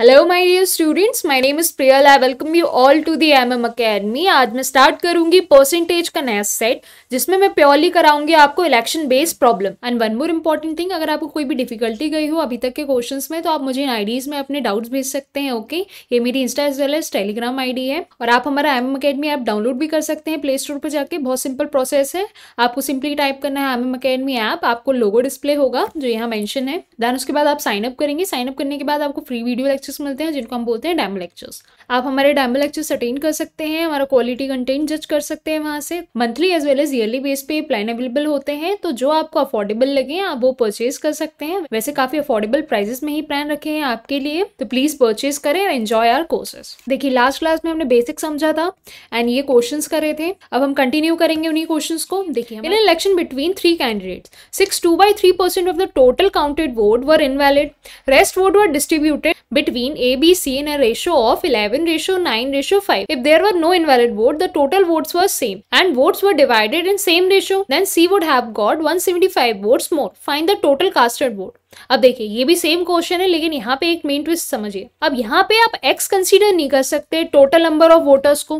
Hello my dear students my name is Priyal I welcome you all to the MM academy आज मैं start करूंगी percentage का नया set जिसमें मैं प्योरली कराऊंगी आपको election based problem and one more important thing अगर आपको कोई भी डिफिकल्टी गई हो अभी तक के क्वेश्चंस में तो आप मुझे इन आईडीज में अपने डाउट्स भेज सकते हैं ओके ये मेरी Insta as well as Telegram आई है और आप हमारा एम एम ऐप डाउनलोड भी कर सकते हैं प्ले स्टोर पर जाकर बहुत सिंपल प्रोसेस है आपको सिंपली टाइप करना है एम एम अकेडमी ऐप आपको लोगो डिस्प्ले होगा जो यहाँ मैंशन है देन उसके बाद आप साइनअप करेंगे साइनअप करने के बाद आपको फ्री वीडियो लेक्चर्स मिलते हैं जिनको हम बोलते हैं डेमो लेक्चर्स आप हमारे डेमो लेक्चर्स अटेंड कर सकते हैं हमारा क्वालिटी कंटेंट जज कर सकते हैं वहाँ से monthly as well as yearly base पे प्लान अवेलेबल होते हैं तो जो आपको अफोर्डेबल लगे आप वो परचेज कर सकते हैं वैसे काफी अफोर्डेबल प्राइजेस में ही प्लान रखे हैं आपके लिए तो प्लीज परचेज करें और एंजॉय आर कोर्सेस देखिए लास्ट क्लास में हमने बेसिक समझा था एंड ये क्वेश्चन कर रहे थे अब हम कंटिन्यू करेंगे उन्हीं क्वेश्चन को देखिए in election between three candidate six two by three percent of the total counted vote were invalid rest vote were distributed bit between ABC in a ratio of 11 ratio 9 ratio 5. If there were no invalid vote, the total votes were same and votes were divided in same ratio. Then C would have got 175 votes more. Find the total casted vote. अब देखिए ये भी same question है लेकिन यहाँ पे एक main twist समझिए अब यहाँ पे आप एक्स कंसीडर नहीं कर सकते टोटल नंबर ऑफ वोटर्स को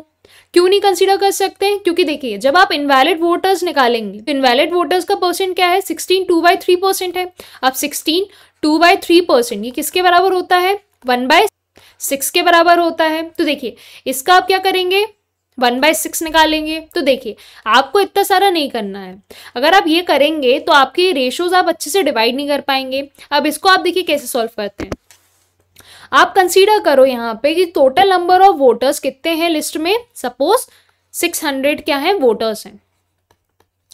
क्यों नहीं कंसीडर कर सकते हैं क्योंकि देखिए जब आप इनवैलिड वोटर्स निकालेंगे तो इनवैलिड वोटर्स का परसेंट क्या है sixteen two by three percent है अब sixteen two by three percent ये किसके बराबर होता है वन बाय सिक्स के बराबर होता है तो देखिए इसका आप क्या करेंगे वन बाय सिक्स निकालेंगे तो देखिए आपको इतना सारा नहीं करना है अगर आप ये करेंगे तो आपके रेशोज आप अच्छे से डिवाइड नहीं कर पाएंगे अब इसको आप देखिए कैसे सॉल्व करते हैं आप कंसीडर करो यहाँ पे कि टोटल नंबर ऑफ वोटर्स कितने हैं लिस्ट में सपोज सिक्स हंड्रेड क्या है वोटर्स हैं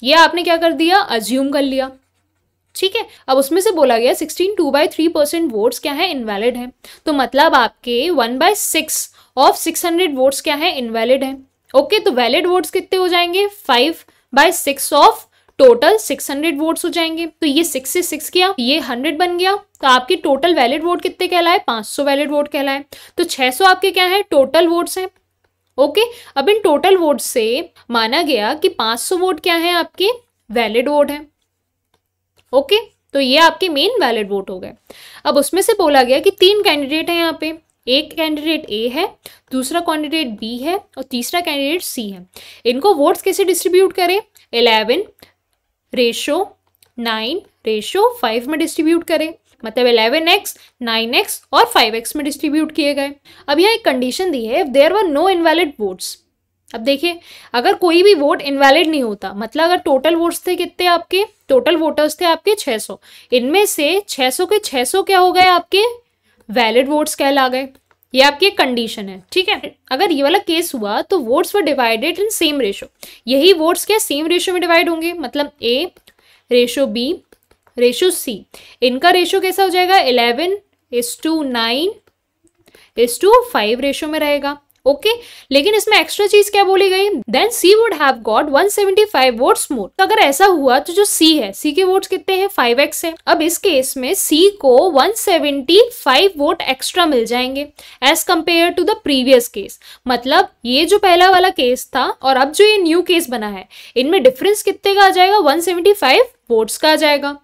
ये आपने क्या कर दिया अज्यूम कर लिया ठीक है अब उसमें से बोला गया sixteen two by three percent votes क्या है इनवैलिड है तो मतलब आपके one by six of six hundred votes क्या है इनवैलिड है ओके okay, तो वैलिड वोट्स कितने हो जाएंगे five by six of total hundred votes हो जाएंगे तो ये सिक्स से सिक्स किया ये हंड्रेड बन गया तो आपके टोटल वैलिड वोट कितने कहलाए पांच सौ वैलिड वोट कहलाए तो छह सौ आपके क्या है टोटल वोट्स हैं ओके अब इन टोटल वोट से माना गया कि पांच सौ वोट क्या है आपके वैलिड वोट है ओके तो ये आपके मेन वैलिड वोट हो गए अब उसमें से बोला गया कि तीन कैंडिडेट हैं यहाँ पे एक कैंडिडेट ए है दूसरा कैंडिडेट बी है और तीसरा कैंडिडेट सी है इनको वोट्स कैसे डिस्ट्रीब्यूट करें eleven ratio nine ratio five में डिस्ट्रीब्यूट करें मतलब एलेवन एक्स नाइन एक्स और फाइव एक्स में डिस्ट्रीब्यूट किए गए अब यहाँ एक कंडीशन दी है if there were no invalid votes अब देखिए अगर कोई भी वोट इनवैलिड नहीं होता मतलब अगर टोटल वोट्स थे कितने आपके टोटल वोटर्स थे आपके 600 इनमें से 600 के 600 क्या हो गए आपके वैलिड वोट्स कहला गए ये आपकी एक कंडीशन है ठीक है अगर ये वाला केस हुआ तो votes were divided in same ratio यही वोट्स क्या सेम रेशो में डिवाइड होंगे मतलब A ratio B ratio C इनका रेशो कैसा हो जाएगा eleven is to nine is to five ratio में रहेगा ओके लेकिन इसमें एक्स्ट्रा चीज क्या बोली गई then C would have got 175 votes more तो अगर ऐसा हुआ तो जो सी है सी के वोट्स कितने हैं 5x है अब इस केस में सी को 175 वोट एक्स्ट्रा मिल जाएंगे as compare to the previous case मतलब ये जो पहला वाला केस था और अब जो ये न्यू केस बना है इनमें डिफरेंस कितने का आ जाएगा 175 वोट्स का आ जाएगा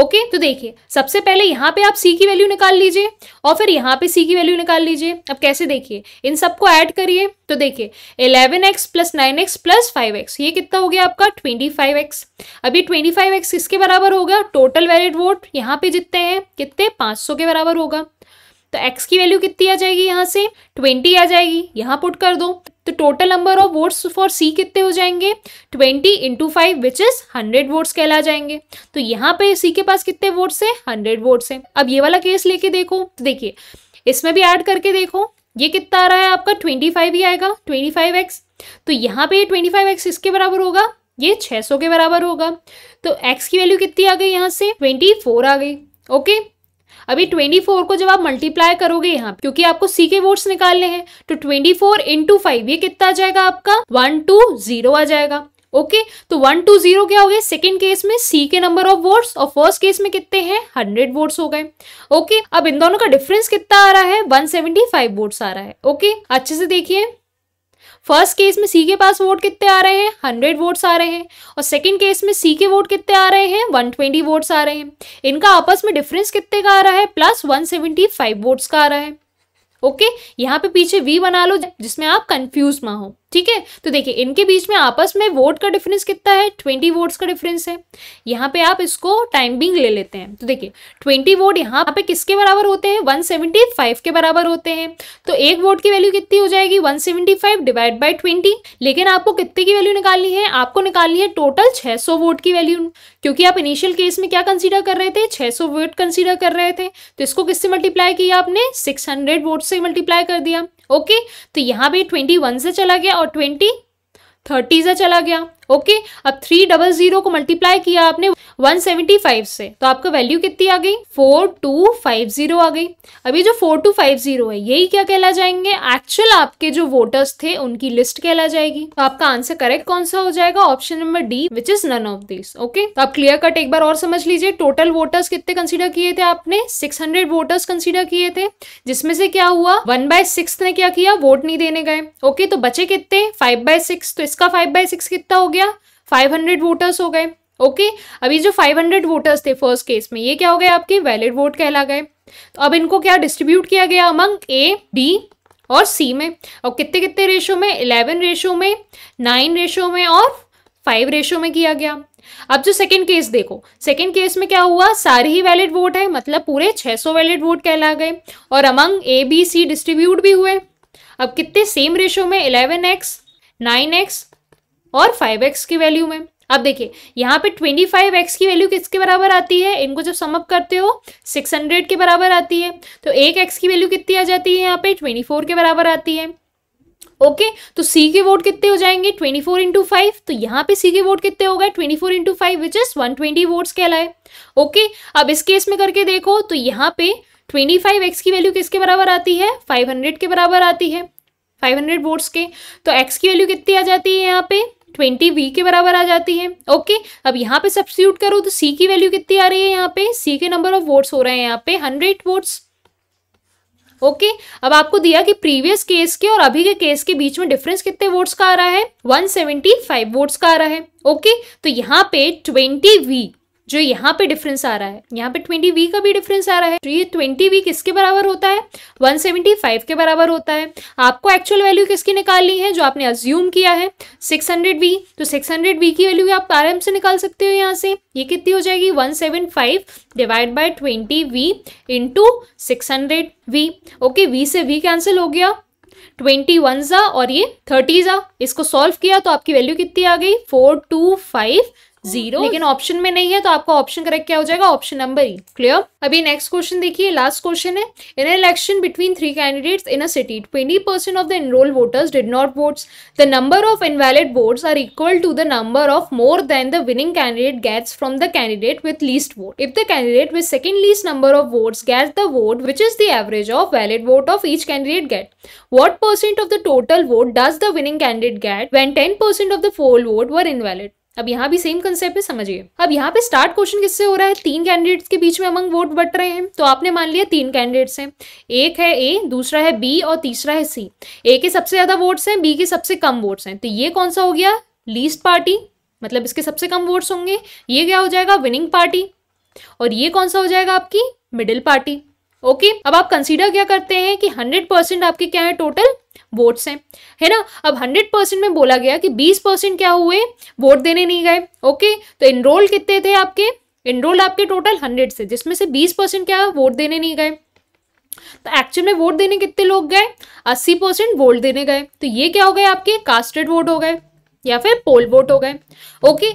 ओके तो देखिए सबसे पहले यहाँ पे आप सी की वैल्यू निकाल लीजिए और फिर यहाँ पे सी की वैल्यू निकाल लीजिए अब कैसे देखिए इन सबको ऐड करिए तो देखिए eleven x plus nine x plus five x ये कितना हो गया आपका ट्वेंटी फाइव एक्स अब ये ट्वेंटी फाइव एक्स किसके बराबर होगा टोटल वैलिड वोट यहाँ पे जितने हैं कितने पाँच सौ के बराबर होगा तो एक्स की वैल्यू कितनी आ जाएगी यहाँ से ट्वेंटी आ जाएगी यहाँ पुट कर दो तो total number of votes for C कितने हो जाएंगे twenty into five which is hundred votes कहला जाएंगे तो यहाँ पे सी के पास कितने वोट्स है हंड्रेड वोट्स है अब ये वाला केस लेके देखो तो देखिए इसमें भी ऐड करके देखो ये कितना आ रहा है आपका ट्वेंटी फाइव ही आएगा ट्वेंटी फाइव एक्स तो यहाँ पे ट्वेंटी फाइव एक्स इसके बराबर होगा ये छः सौ के बराबर होगा तो एक्स की वैल्यू कितनी आ गई यहाँ से ट्वेंटी फोर आ गई ओके अभी 24 को जब आप मल्टीप्लाई करोगे यहाँ क्योंकि आपको सी के वोट्स निकालने हैं तो 24 फोर इंटू फाइव ये कितना आ जाएगा आपका वन टू जीरो आ जाएगा ओके okay, तो वन टू जीरो क्या हो गया सेकेंड केस में सी के नंबर ऑफ वोट्स और फर्स्ट केस में कितने हैं हंड्रेड वोट्स हो गए ओके okay, अब इन दोनों का डिफरेंस कितना आ रहा है वन सेवेंटी फाइव वोट्स आ रहा है ओके okay, अच्छे से देखिए फर्स्ट केस में सी के पास वोट कितने आ रहे हैं हंड्रेड वोट्स आ रहे हैं और सेकेंड केस में सी के वोट कितने आ रहे हैं वन ट्वेंटी वोट्स आ रहे हैं इनका आपस में डिफरेंस कितने का आ रहा है plus one seventy five votes का आ रहा है ओके यहाँ पे पीछे वी बना लो जिसमें आप कंफ्यूज ना हो ठीक है तो देखिए इनके बीच में आपस में वोट का डिफरेंस कितना है ट्वेंटी वोट्स का डिफरेंस है यहाँ पे आप इसको टाइम बिंग ले लेते हैं तो देखिए ट्वेंटी वोट यहाँ पे किसके बराबर होते हैं वन सेवेंटी फाइव के बराबर होते हैं तो एक वोट की वैल्यू कितनी हो जाएगी one seventy five divide by twenty लेकिन आपको कितने की वैल्यू निकालनी है आपको निकालनी है टोटल छः सौ वोट की वैल्यू क्योंकि आप इनिशियल केस में क्या कंसिडर कर रहे थे छः सौ वोट कंसिडर कर रहे थे तो इसको किससे मल्टीप्लाई किया आपने सिक्स हंड्रेड वोट से मल्टीप्लाई कर दिया ओके तो यहाँ भी ट्वेंटी वन से चला गया और ट्वेंटी थर्टी से चला गया ओके अब थ्री डबल जीरो को मल्टीप्लाई किया आपने 175 से तो आपका वैल्यू कितनी आ गई 4250 आ गई अभी जो 4250 है यही क्या कहला जाएंगे एक्चुअल आपके जो वोटर्स थे उनकी लिस्ट कहला जाएगी तो आपका आंसर करेक्ट कौन सा हो जाएगा option number D which is none of this okay तो आप क्लियर कट एक बार और समझ लीजिए टोटल वोटर्स कितने कंसिडर किए थे आपने सिक्स वोटर्स कंसिडर किए थे जिसमें से क्या हुआ वन बाय ने क्या किया वोट नहीं देने गए ओके तो बचे कितने फाइव बाय सिक्स तो इसका फाइव बाय सिक्स कितना हो गया 500 वोटर्स हो गए ओके अभी जो 500 वोटर्स थे फर्स्ट केस में ये क्या हो गए आपके वैलिड वोट कहला गए तो अब इनको क्या डिस्ट्रीब्यूट किया गया अमंग ए डी और सी में और कितने कितने रेशो में इलेवन रेशो में नाइन रेशो में और फाइव रेशो में किया गया अब जो सेकंड केस देखो सेकंड केस में क्या हुआ सारे ही वैलिड वोट है मतलब पूरे 600 वैलिड वोट कहला गए और among A B C distribute भी हुए अब कितने सेम रेशो में इलेवन एक्स नाइन एक्स और 5x की वैल्यू में अब देखिए यहाँ पे 25x की वैल्यू किसके बराबर आती है इनको जब समअप करते हो 600 के बराबर आती है तो एक एक्स की वैल्यू कितनी आ जाती है यहाँ पे 24 के बराबर आती है ओके okay, तो सी के वोट कितने हो जाएंगे 24 फोर इंटू फाइव तो यहाँ पे सी के वोट कितने हो गए twenty four into five which is one twenty votes कहलाए ओके अब इस केस में करके देखो तो यहाँ पे एक्स की वैल्यू किसके बराबर आती है हंड्रेड के बराबर आती है 500 वोट्स के तो x की वैल्यू कितनी आ जाती है यहाँ पे ट्वेंटी वी के बराबर आ जाती है ओके अब यहाँ पे सब्सिट्यूट करो तो सी की वैल्यू कितनी आ रही है यहाँ पे सी के नंबर ऑफ वोट्स हो रहे हैं यहाँ पे हंड्रेड वोट्स ओके okay, अब आपको दिया कि प्रीवियस केस के और अभी के केस के बीच में डिफरेंस कितने वोट्स का आ रहा है 175 वोट्स का आ रहा है ओके okay, तो यहाँ पे 20 वी जो यहाँ पे डिफरेंस आ रहा है यहाँ पे ट्वेंटी वी का भी डिफरेंस आ रहा है तो ये ट्वेंटी वी किसके बराबर होता है वन सेवेंटी फाइव के बराबर होता है आपको एक्चुअल वैल्यू किसकी निकालनी है जो आपने अज्यूम किया है सिक्स हंड्रेड वी तो सिक्स हंड्रेड वी की वैल्यू आप आराम से निकाल सकते हो यहाँ से ये कितनी हो जाएगी one seven five divide by twenty V into six hundred V okay V से वी कैंसिल हो गया ट्वेंटी वन ज़ा और ये थर्टी ज़ा इसको सॉल्व किया तो आपकी वैल्यू कितनी आ गई फोर टू फाइव जीरो लेकिन ऑप्शन में नहीं है तो आपका ऑप्शन करेक्ट क्या हो जाएगा ऑप्शन नंबर ही क्लियर अभी नेक्स्ट क्वेश्चन देखिए लास्ट क्वेश्चन है in election between three candidates in a city twenty percent of the enrol voters did not votes the number of invalid votes are equal to the number of more than the winning candidate gets from the candidate with least vote if the candidate with second least number of votes get the vote which is the average of valid vote of each candidate get what percent of the total vote does the winning candidate get when ten percent of the poll vote were invalid अब यहाँ भी same concept है समझिए अब यहाँ पे start question किससे हो रहा है तीन कैंडिडेट्स के बीच में अमंग वोट बट रहे हैं तो आपने मान लिया तीन कैंडिडेट्स हैं एक है ए दूसरा है बी और तीसरा है सी ए के सबसे ज्यादा वोट्स हैं बी के सबसे कम वोट्स हैं तो ये कौन सा हो गया लीस्ट पार्टी मतलब इसके सबसे कम वोट्स होंगे ये क्या हो जाएगा विनिंग पार्टी और ये कौन सा हो जाएगा आपकी मिडिल पार्टी ओके अब आप कंसीडर क्या करते हैं कि हंड्रेड परसेंट आपके क्या है टोटल वोट्स हैं है ना अब हंड्रेड परसेंट में बोला गया कि बीस परसेंट क्या हुए वोट देने नहीं गए ओके तो इनरोल कितने थे आपके इनरोल आपके टोटल हंड्रेड से जिसमें से बीस परसेंट क्या वोट देने नहीं गए तो एक्चुअल में वोट देने कितने लोग गए अस्सी परसेंट वोट देने गए तो ये क्या हो गए आपके कास्टेड वोट हो गए या फिर पोल वोट हो गए ओके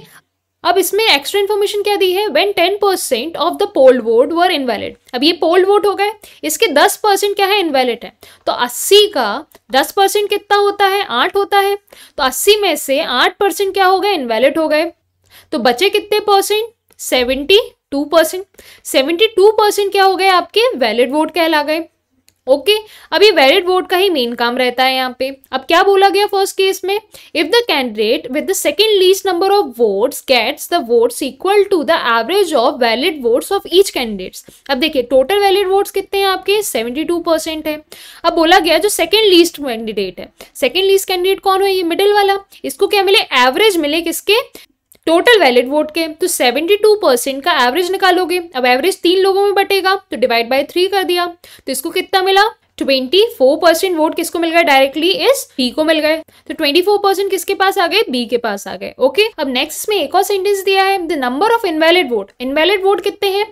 अब इसमें एक्स्ट्रा इन्फॉर्मेशन क्या दी है when ten percent of the polled vote were invalid अब ये पोल्ड वोट हो गए इसके दस परसेंट क्या है इनवैलिड है तो अस्सी का दस परसेंट कितना होता है आठ होता है तो अस्सी में से आठ परसेंट क्या हो गए इनवैलिड हो गए तो बचे कितने percent seventy two percent seventy two percent क्या हो गए आपके वैलिड वोट कहला गए ओके अब ये वैलिड वोट का ही मेन काम रहता है यहाँ पे अब क्या बोला गया फर्स्ट केस में if the candidate with the second least number of votes gets the votes equal to the average of valid votes of each candidates अब देखिए टोटल वैलिड वोट्स कितने हैं आपके 72 परसेंट है अब बोला गया जो सेकेंड लीस्ट कैंडिडेट है सेकेंड लीस्ट कैंडिडेट कौन है ये मिडिल वाला इसको क्या मिले एवरेज मिले किसके टोटल वैलिड वोट के तो 72 परसेंट का एवरेज निकालोगे अब एवरेज तीन लोगों में बटेगा तो डिवाइड बाय थ्री कर दिया तो इसको कितना मिला 24 परसेंट वोट किसको मिल गया डायरेक्टली इस बी को मिल गए तो 24 परसेंट किसके पास आ गए बी के पास आ गए ओके अब नेक्स्ट में एक और सेंटेंस दिया है the number of invalid vote invalid vote कितने हैं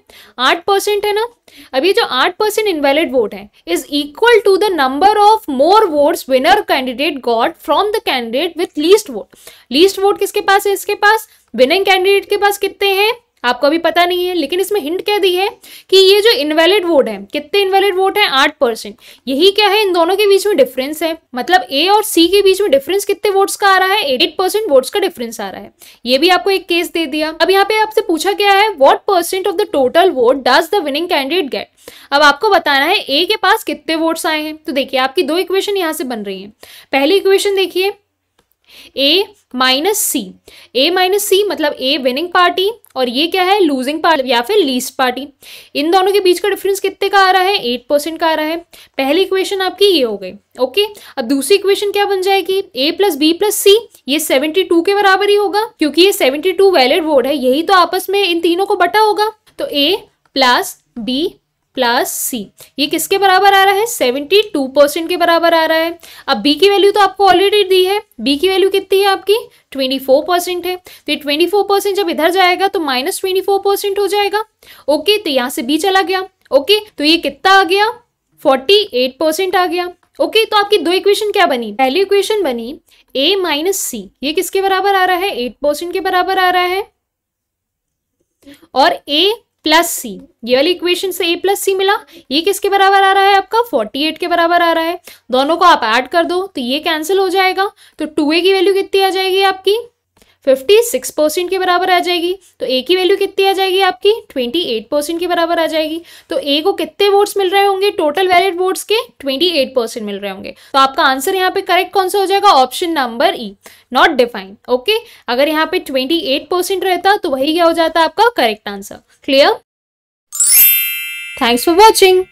आठ परसेंट है ना अब ये जो आठ परसेंट इनवैलिड वोट है is equal to the number of more votes winner candidate got from the candidate with least vote least vote किसके पास है इसके पास विनिंग कैंडिडेट के पास कितने हैं आपको अभी पता नहीं है लेकिन इसमें हिंट क्या दी है कि ये जो इनवैलिड वोट है कितने इनवैलिड वोट है आठ परसेंट यही क्या है इन दोनों के बीच में डिफरेंस है मतलब ए और सी के बीच में डिफरेंस कितने वोट्स का आ रहा है एट परसेंट वोट्स का डिफरेंस आ रहा है ये भी आपको एक केस दे दिया अब यहाँ पे आपसे पूछा गया है what percent of the total vote does the winning candidate get अब आपको बताना है ए के पास कितने वोट्स आए हैं तो देखिए आपकी दो इक्वेशन यहाँ से बन रही है पहली इक्वेशन देखिए ए माइनस सी ए माइनस सी मतलब ए विनिंग पार्टी और ये क्या है लूजिंग पार्टी या फिर लीस्ट पार्टी इन दोनों के बीच का डिफरेंस कितने का आ रहा है एट परसेंट का आ रहा है पहली इक्वेशन आपकी ये हो गई ओके अब दूसरी इक्वेशन क्या बन जाएगी A plus B plus C ये सेवेंटी टू के बराबर ही होगा क्योंकि ये सेवेंटी टू वैलिड वोड है यही तो आपस में इन तीनों को बटा होगा तो A plus B plus C ये किसके बराबर आ रहा है सेवेंटी टू परसेंट के बराबर आ रहा है अब बी की वैल्यू तो आपको ऑलरेडी दी है बी की वैल्यू कितनी है आपकी ट्वेंटी फोर परसेंट है तो ये ट्वेंटी फोर परसेंट जब इधर जाएगा तो माइनस ट्वेंटी फोर परसेंट हो जाएगा ओके तो यहाँ से बी चला गया ओके तो ये कितना आ गया फोर्टी एट परसेंट आ गया ओके तो आपकी दो इक्वेशन क्या बनी पहली इक्वेशन बनी ए माइनस सी ये किसके बराबर आ रहा है एट परसेंट के बराबर आ रहा है और ए प्लस सी ये वाली इक्वेशन से ए प्लस सी मिला ये किसके बराबर आ रहा है आपका 48 के बराबर आ रहा है दोनों को आप ऐड कर दो तो ये कैंसिल हो जाएगा तो टू ए की वैल्यू कितनी आ जाएगी आपकी फिफ्टी सिक्स परसेंट के बराबर आ जाएगी तो ए की वैल्यू कितनी आ जाएगी आपकी ट्वेंटी एट परसेंट के बराबर आ जाएगी तो ए को कितने वोट्स मिल रहे होंगे टोटल वैलिड वोट्स के ट्वेंटी एट परसेंट मिल रहे होंगे तो आपका आंसर यहाँ पे करेक्ट कौन सा हो जाएगा option number E not defined okay अगर यहाँ पे ट्वेंटी एट परसेंट रहता तो वही क्या हो जाता आपका correct answer clear thanks for watching